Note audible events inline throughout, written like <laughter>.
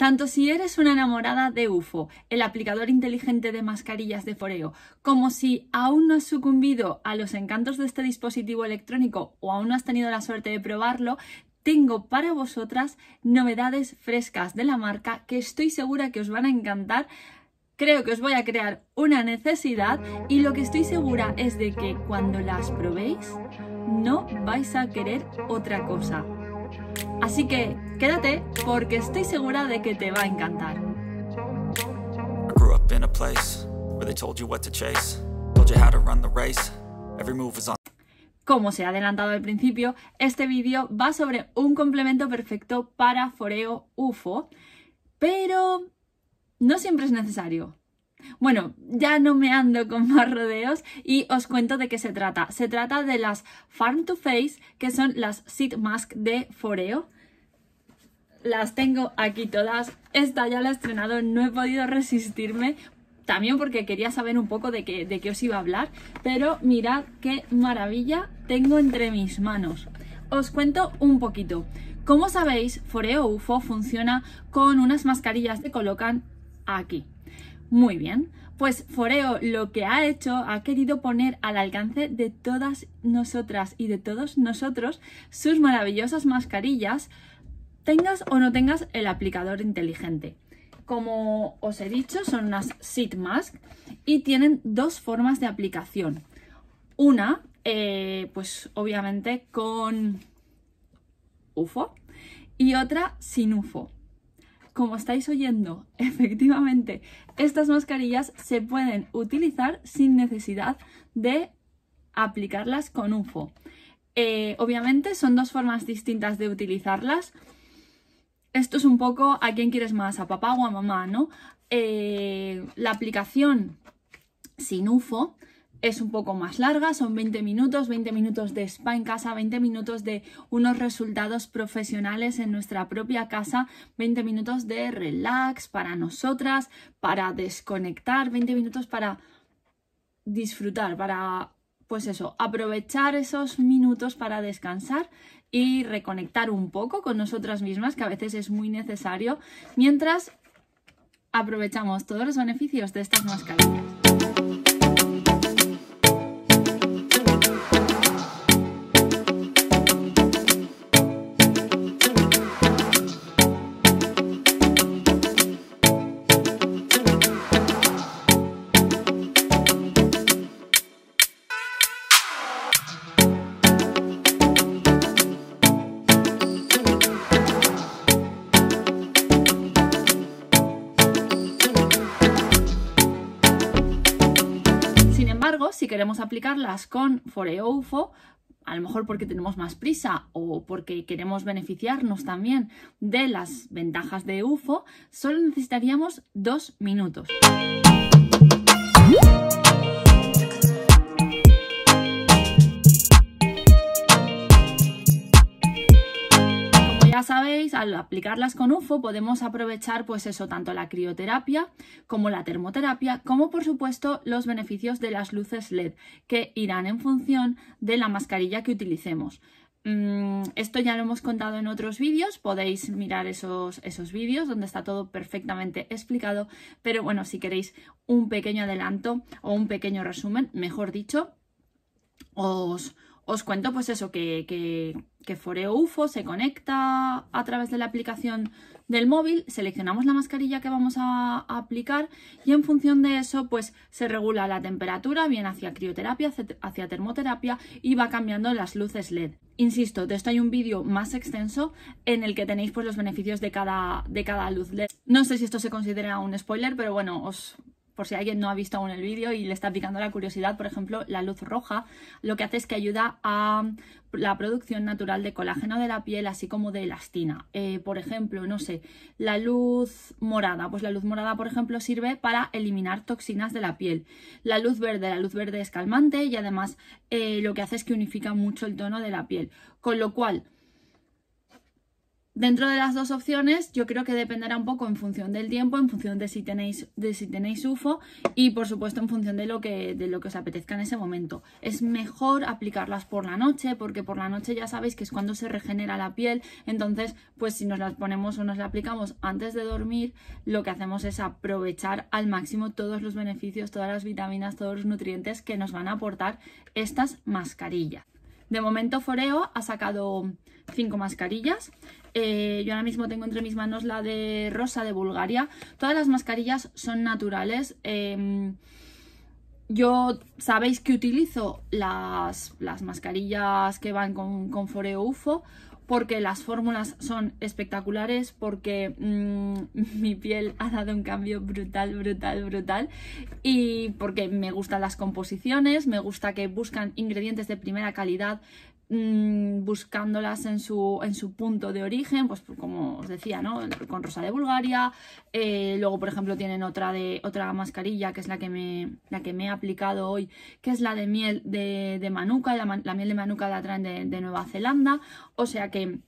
Tanto si eres una enamorada de UFO, el aplicador inteligente de mascarillas de foreo, como si aún no has sucumbido a los encantos de este dispositivo electrónico o aún no has tenido la suerte de probarlo, tengo para vosotras novedades frescas de la marca que estoy segura que os van a encantar. Creo que os voy a crear una necesidad y lo que estoy segura es de que cuando las probéis no vais a querer otra cosa. Así que quédate porque estoy segura de que te va a encantar. como se ha adelantado al principio, este vídeo va sobre un complemento perfecto para foreo UFO, pero no siempre es necesario. Bueno, ya no me ando con más rodeos y os cuento de qué se trata. Se trata de las Farm to Face, que son las Seed Mask de Foreo. Las tengo aquí todas. Esta ya la he estrenado, no he podido resistirme. También porque quería saber un poco de qué, de qué os iba a hablar. Pero mirad qué maravilla tengo entre mis manos. Os cuento un poquito. Como sabéis, Foreo UFO funciona con unas mascarillas que colocan aquí. Muy bien, pues Foreo lo que ha hecho, ha querido poner al alcance de todas nosotras y de todos nosotros sus maravillosas mascarillas, tengas o no tengas el aplicador inteligente. Como os he dicho, son unas sheet Mask y tienen dos formas de aplicación. Una, eh, pues obviamente con UFO y otra sin UFO como estáis oyendo, <laughs> efectivamente, estas mascarillas se pueden utilizar sin necesidad de aplicarlas con UFO. Eh, obviamente son dos formas distintas de utilizarlas. Esto es un poco a quién quieres más, a papá o a mamá, ¿no? Eh, la aplicación sin UFO es un poco más larga, son 20 minutos, 20 minutos de spa en casa, 20 minutos de unos resultados profesionales en nuestra propia casa, 20 minutos de relax para nosotras, para desconectar, 20 minutos para disfrutar, para, pues eso, aprovechar esos minutos para descansar y reconectar un poco con nosotras mismas, que a veces es muy necesario, mientras aprovechamos todos los beneficios de estas mascarillas. aplicarlas con UFO, a lo mejor porque tenemos más prisa o porque queremos beneficiarnos también de las ventajas de UFO, solo necesitaríamos dos minutos. sabéis, al aplicarlas con UFO podemos aprovechar pues eso, tanto la crioterapia como la termoterapia, como por supuesto los beneficios de las luces LED, que irán en función de la mascarilla que utilicemos. Mm, esto ya lo hemos contado en otros vídeos, podéis mirar esos, esos vídeos donde está todo perfectamente explicado, pero bueno, si queréis un pequeño adelanto o un pequeño resumen, mejor dicho, os, os cuento pues eso, que, que, Foreo UFO se conecta a través de la aplicación del móvil, seleccionamos la mascarilla que vamos a, aplicar y en función de eso pues se regula la temperatura, bien hacia crioterapia, hacia termoterapia y va cambiando las luces LED. Insisto, de esto hay un vídeo más extenso en el que tenéis pues los beneficios de cada, de cada luz LED. No sé si esto se considera un spoiler, pero bueno, os por si alguien no ha visto aún el vídeo y le está picando la curiosidad, por ejemplo, la luz roja, lo que hace es que ayuda a mm, la producción natural de colágeno de la piel, así como de elastina. Eh, por ejemplo, no sé, la luz morada, pues la luz morada, por ejemplo, sirve para eliminar toxinas de la piel. La luz verde, la luz verde es calmante y además eh, lo que hace es que unifica mucho el tono de la piel. Con lo cual, Dentro de las dos opciones, yo creo que dependerá un poco en función del tiempo, en función de si tenéis, de si tenéis UFO y por supuesto en función de lo, que, de lo que os apetezca en ese momento. Es mejor aplicarlas por la noche, porque por la noche ya sabéis que es cuando se regenera la piel. Entonces, pues si nos las ponemos o nos las aplicamos antes de dormir, lo que hacemos es aprovechar al máximo todos los beneficios, todas las vitaminas, todos los nutrientes que nos van a aportar estas mascarillas. De momento Foreo ha sacado cinco mascarillas. Eh, yo ahora mismo tengo entre mis manos la de Rosa de Bulgaria. Todas las mascarillas son naturales. Em, yo sabéis que utilizo las, mascarillas que van con, Foreo UFO porque las fórmulas son espectaculares, porque mm, <laughs> mi piel ha dado un cambio brutal, brutal, brutal, y porque me gustan las composiciones, me gusta que buscan ingredientes de primera calidad, Mm, buscándolas en su, en su punto de origen, pues como os decía, ¿no? Con Rosa de Bulgaria. Eh, luego, por ejemplo, tienen otra de otra mascarilla, que es la que me, la que me he aplicado hoy, que es la de miel de, de manuka, la, miel de manuka la traen de, Nueva Zelanda. O sea que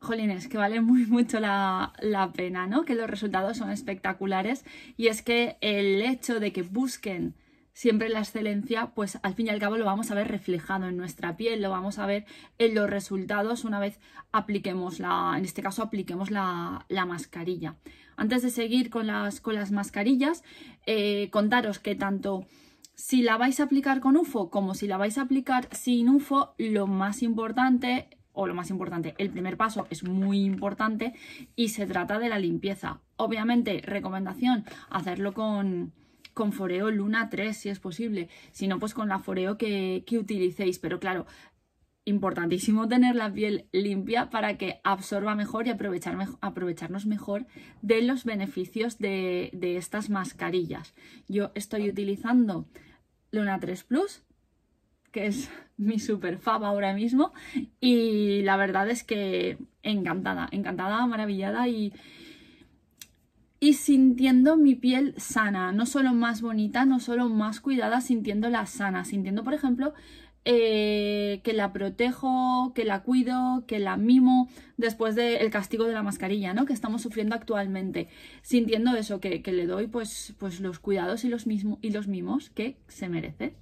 jolines, que vale muy mucho la, la, pena, ¿no? Que los resultados son espectaculares y es que el hecho de que busquen siempre la excelencia, pues al fin y al cabo lo vamos a ver reflejado en nuestra piel, lo vamos a ver en los resultados una vez apliquemos la, en este caso apliquemos la, mascarilla. Antes de seguir con las, mascarillas, eh, contaros que tanto si la vais a aplicar con UFO como si la vais a aplicar sin UFO, lo más importante o lo más importante, el primer paso es muy importante y se trata de la limpieza. Obviamente, recomendación, hacerlo con, con foreo Luna 3, si es posible, sino pues con la foreo que, utilicéis. Pero claro, importantísimo tener la piel limpia para que absorba mejor y aprovechar aprovecharnos mejor de los beneficios de, estas mascarillas. Yo estoy utilizando Luna 3 Plus, que es mi super ahora mismo, y la verdad es que encantada, encantada, maravillada y y sintiendo mi piel sana, no solo más bonita, no solo más cuidada, sintiéndola sana, sintiendo, por ejemplo, eh, que la protejo, que la cuido, que la mimo después del castigo de la mascarilla, ¿no? Que estamos sufriendo actualmente, sintiendo eso, que, le doy pues, pues los cuidados y los, y los mimos que se merece.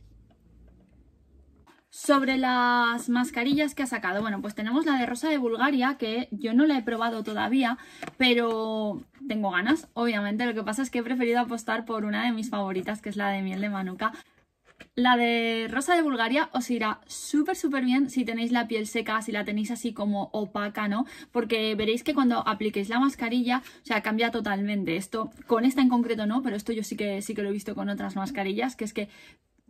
Sobre las mascarillas que ha sacado, bueno, pues tenemos la de Rosa de Bulgaria, que yo no la he probado todavía, pero tengo ganas, obviamente. Lo que pasa es que he preferido apostar por una de mis favoritas, que es la de miel de Manuka. La de Rosa de Bulgaria os irá súper súper bien si tenéis la piel seca, si la tenéis así como opaca, ¿no? Porque veréis que cuando apliquéis la mascarilla, o sea, cambia totalmente. Esto, con esta en concreto no, pero esto yo sí que, sí que lo he visto con otras mascarillas, que es que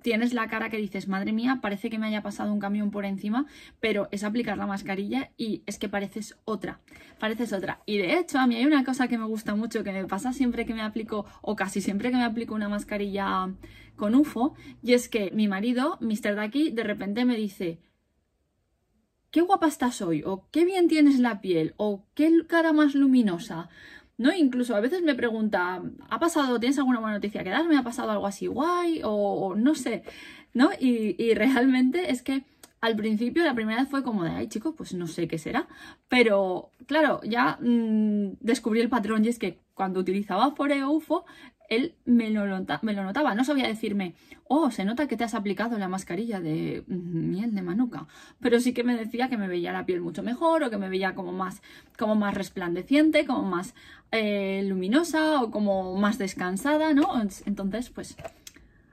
tienes la cara que dices, madre mía, parece que me haya pasado un camión por encima, pero es aplicar la mascarilla y es que pareces otra, pareces otra. Y de hecho, a mí hay una cosa que me gusta mucho, que me pasa siempre que me aplico, o casi siempre que me aplico una mascarilla con UFO, y es que mi marido, Mr. Ducky, de repente me dice, qué guapa estás hoy, o qué bien tienes la piel, o qué cara más luminosa. ¿no? Incluso a veces me pregunta, ¿ha pasado, tienes alguna buena noticia que ¿Me ¿Ha pasado algo así guay? O, no sé, ¿no? Y, realmente es que al principio la primera vez fue como de, ay chicos, pues no sé qué será. Pero claro, ya mm, descubrí el patrón y es que cuando utilizaba Foreo UFO él me lo, notaba, no sabía decirme, oh, se nota que te has aplicado la mascarilla de miel de manuka, pero sí que me decía que me veía la piel mucho mejor o que me veía como más, como más resplandeciente, como más eh, luminosa o como más descansada, ¿no? Entonces, pues...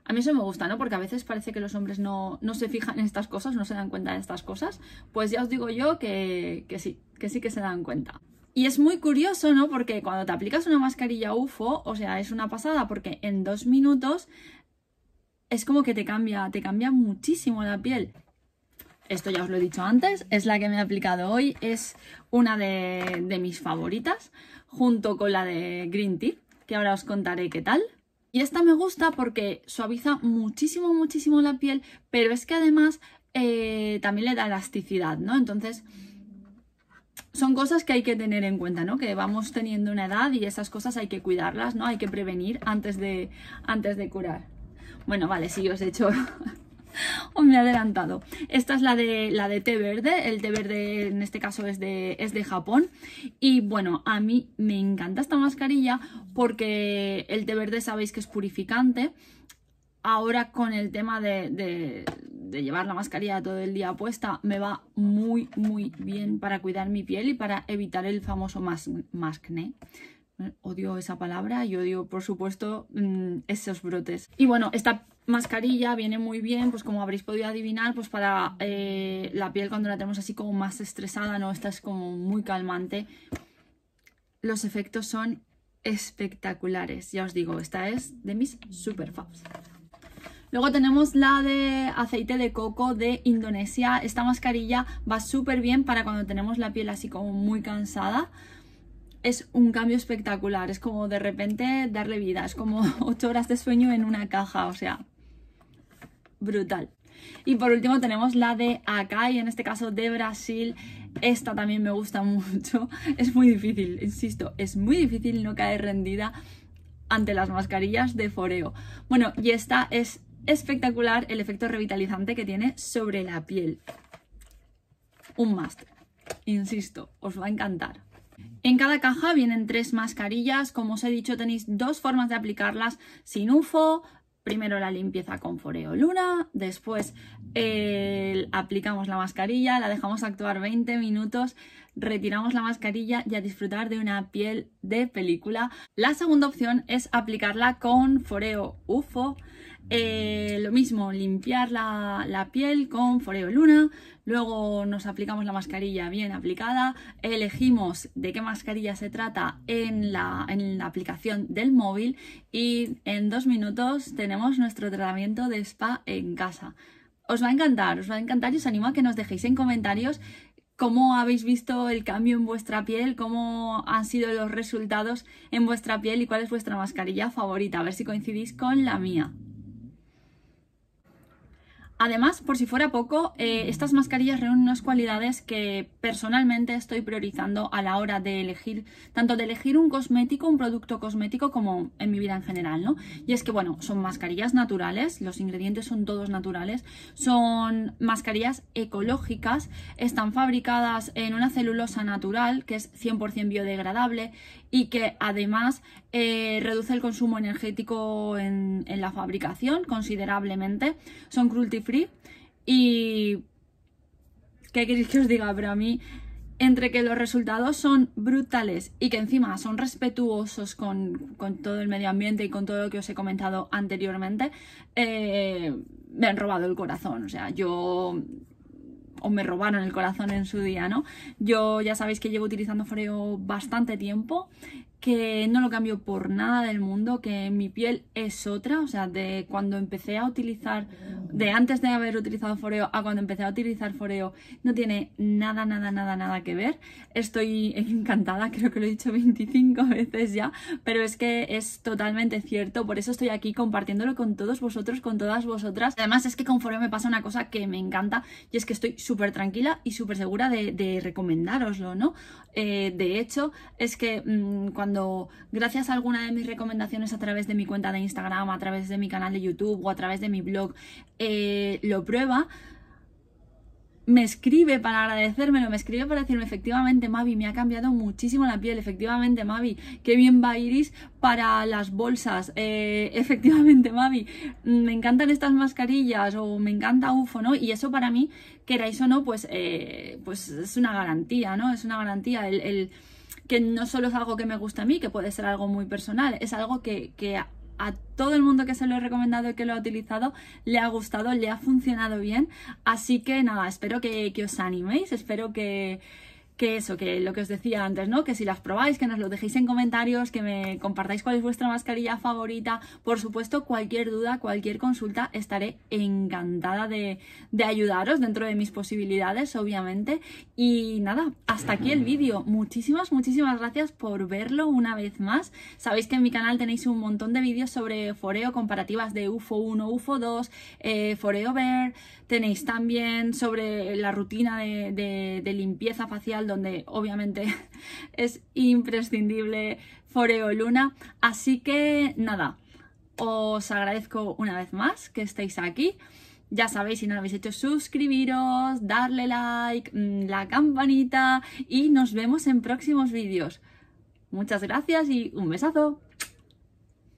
A mí eso me gusta, ¿no? Porque a veces parece que los hombres no, se fijan en estas cosas, no se dan cuenta de estas cosas. Pues ya os digo yo que, que sí, que sí que se dan cuenta. Y es muy curioso, ¿no? Porque cuando te aplicas una mascarilla UFO, o sea, es una pasada porque en dos minutos es como que te cambia, te cambia muchísimo la piel. Esto ya os lo he dicho antes, es la que me he aplicado hoy, es una de, mis favoritas, junto con la de Green Tea, que ahora os contaré qué tal. Y esta me gusta porque suaviza muchísimo, muchísimo la piel, pero es que además eh, también le da elasticidad, ¿no? Entonces son cosas que hay que tener en cuenta, ¿no? Que vamos teniendo una edad y esas cosas hay que cuidarlas, ¿no? Hay que prevenir antes de, antes de curar. Bueno, vale, sí, os he hecho... os <laughs> me he adelantado. Esta es la de, la de té verde. El té verde en este caso es de, es de Japón. Y bueno, a mí me encanta esta mascarilla porque el té verde sabéis que es purificante ahora con el tema de, de llevar la mascarilla todo el día puesta me va muy, muy bien para cuidar mi piel y para evitar el famoso maskne Odio esa palabra y odio, por supuesto, mm, esos brotes. Y bueno, esta mascarilla viene muy bien, pues como habréis podido adivinar, pues para eh, la piel cuando la tenemos así como más estresada, ¿no? Esta es como muy calmante. Los efectos son espectaculares, ya os digo, esta es de mis super faves. Luego tenemos la de aceite de coco de Indonesia. Esta mascarilla va súper bien para cuando tenemos la piel así como muy cansada. Es un cambio espectacular, es como de repente darle vida, es como 8 <laughs> horas de sueño en una caja, o sea, brutal. Y por último tenemos la de Akai, en este caso de Brasil. Esta también me gusta <laughs> mucho. Es muy difícil, insisto, es muy difícil no caer rendida ante las mascarillas de foreo. Bueno, y esta es espectacular el efecto revitalizante que tiene sobre la piel. Un must. Insisto, os va a encantar. En cada caja vienen tres mascarillas. Como os he dicho, tenéis dos formas de aplicarlas sin UFO. Primero la limpieza con Foreo Luna, después eh, aplicamos la mascarilla, la dejamos actuar 20 minutos, retiramos la mascarilla y a disfrutar de una piel de película. La segunda opción es aplicarla con Foreo UFO eh, lo mismo, limpiar la, piel con Foreo Luna, luego nos aplicamos la mascarilla bien aplicada, elegimos de qué mascarilla se trata en la, en la aplicación del móvil y en dos minutos tenemos nuestro tratamiento de spa en casa. Os va a encantar, os va a encantar y os animo a que nos dejéis en comentarios cómo habéis visto el cambio en vuestra piel, cómo han sido los resultados en vuestra piel y cuál es vuestra mascarilla favorita, a ver si coincidís con la mía. Además, por si fuera poco, eh, estas mascarillas reúnen unas cualidades que personalmente estoy priorizando a la hora de elegir, tanto de elegir un cosmético, un producto cosmético, como en mi vida en general, ¿no? Y es que, bueno, son mascarillas naturales, los ingredientes son todos naturales, son mascarillas ecológicas, están fabricadas en una celulosa natural que es 100% biodegradable y que además eh, reduce el consumo energético en, la fabricación considerablemente, son cruelty free y... ¿Qué queréis que os diga? Pero a mí entre que los resultados son brutales y que encima son respetuosos con, todo el medio ambiente y con todo lo que os he comentado anteriormente, eh, me han robado el corazón. O sea, yo... o me robaron el corazón en su día, ¿no? Yo ya sabéis que llevo utilizando Freo bastante tiempo que no lo cambio por nada del mundo, que mi piel es otra, o sea, de cuando empecé a utilizar, de antes de haber utilizado Foreo a cuando empecé a utilizar Foreo, no tiene nada, nada, nada, nada que ver. Estoy <laughs> encantada, creo que lo he dicho 25 <laughs> veces ya, pero es que es totalmente cierto, por eso estoy aquí compartiéndolo con todos vosotros, con todas vosotras. Además es que con Foreo me pasa una cosa que me encanta y es que estoy súper tranquila y súper segura de, de recomendároslo, ¿no? Eh, de hecho, es que mm, cuando cuando, gracias a alguna de mis recomendaciones a través de mi cuenta de Instagram, a través de mi canal de YouTube o a través de mi blog, eh, lo prueba, me escribe para agradecérmelo, me escribe para decirme efectivamente Mavi, me ha cambiado muchísimo la piel, efectivamente Mavi, qué bien va Iris para las bolsas, eh, <laughs> efectivamente Mavi, me encantan estas mascarillas o me encanta UFO, ¿no? Y eso para mí, queráis o no, pues, eh, pues es una garantía, ¿no? Es una garantía el que no solo es algo que me gusta a mí, que puede ser algo muy personal, es algo que, a, todo el mundo que se lo he recomendado y que lo ha utilizado le ha gustado, le ha funcionado bien. Así que nada, espero que, que os animéis, espero que, que eso, que lo que os decía antes, ¿no? Que si las probáis, que nos lo dejéis en comentarios, que me compartáis cuál es vuestra mascarilla favorita. Por supuesto, cualquier duda, cualquier consulta, estaré encantada de, ayudaros dentro de mis posibilidades, obviamente. Y nada, hasta aquí el vídeo. Muchísimas, muchísimas gracias por verlo una vez más. Sabéis que en mi canal tenéis un montón de vídeos sobre foreo, comparativas de UFO 1, UFO 2, eh, foreo ver. Tenéis también sobre la rutina de limpieza facial donde obviamente <laughs> es imprescindible Foreo Luna. Así que nada, os agradezco una vez más que estéis aquí. Ya sabéis, si no lo habéis hecho, suscribiros, darle like, mm, la campanita y nos vemos en próximos vídeos. Muchas gracias y un besazo.